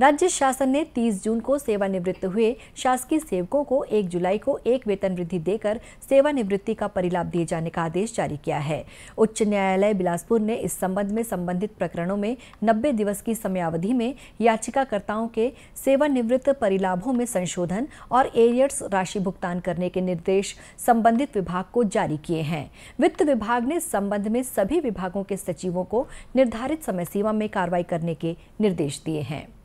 राज्य शासन ने 30 जून को सेवानिवृत्त हुए शासकीय सेवकों को 1 जुलाई को एक वेतन वृद्धि देकर सेवानिवृत्ति का परिलाभ दिए जाने का आदेश जारी किया है उच्च न्यायालय बिलासपुर ने इस संबंध में संबंधित प्रकरणों में नब्बे दिवस की समयावधि में याचिकाकर्ताओं के सेवानिवृत्त परिलाभों में संशोधन और एरियर्स राशि भुगतान करने के निर्देश संबंधित विभाग को जारी किए हैं वित्त विभाग ने इस संबंध में सभी विभागों के सचिवों को निर्धारित समय सीमा में कार्रवाई करने के निर्देश दिए हैं